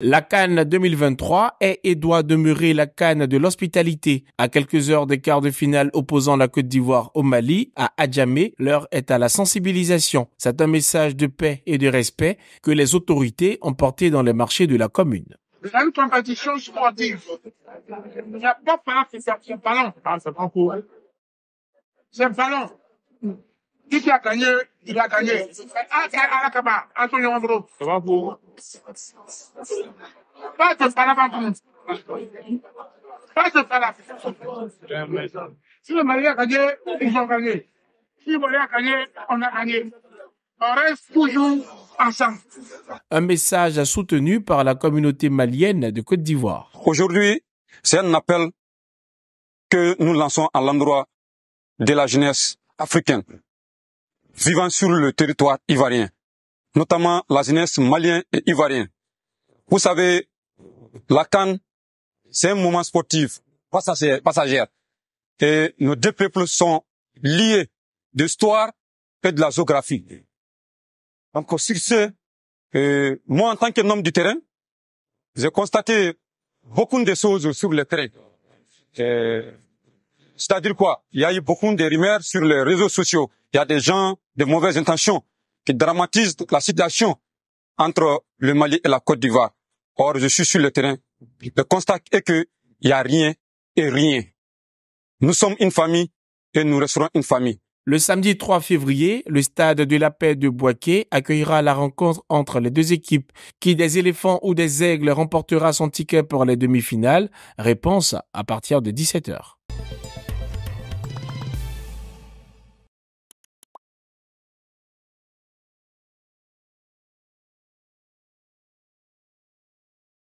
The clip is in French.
La Cannes 2023 est et doit demeurer la Cannes de l'hospitalité. À quelques heures des quarts de finale opposant la Côte d'Ivoire au Mali, à Adjamé, l'heure est à la sensibilisation. C'est un message de paix et de respect que les autorités ont porté dans les marchés de la commune. compétition sportive, pas qui qui a gagné, il a gagné. Alakaba, ah, Antonio Andro. Ça va pour Pas de palavre Pas de palavre. Si le mari a gagné, ils ont gagné. Si le mari a gagné, on a gagné. On reste toujours ensemble. Un message soutenu par la communauté malienne de Côte d'Ivoire. Aujourd'hui, c'est un appel que nous lançons à l'endroit de la jeunesse africaine vivant sur le territoire ivoirien, notamment la jeunesse malienne et ivoirienne. Vous savez, la Cannes, c'est un moment sportif passagère. Et nos deux peuples sont liés d'histoire et de la géographie. Donc sur euh, moi en tant que du terrain, j'ai constaté beaucoup de choses sur le terrain. Euh, c'est-à-dire quoi Il y a eu beaucoup de rumeurs sur les réseaux sociaux. Il y a des gens de mauvaises intentions qui dramatisent la situation entre le Mali et la Côte d'Ivoire. Or, je suis sur le terrain. Le constat est que il n'y a rien et rien. Nous sommes une famille et nous resterons une famille. Le samedi 3 février, le stade de la paix de Boaké accueillera la rencontre entre les deux équipes. Qui des éléphants ou des aigles remportera son ticket pour les demi-finales Réponse à partir de 17h.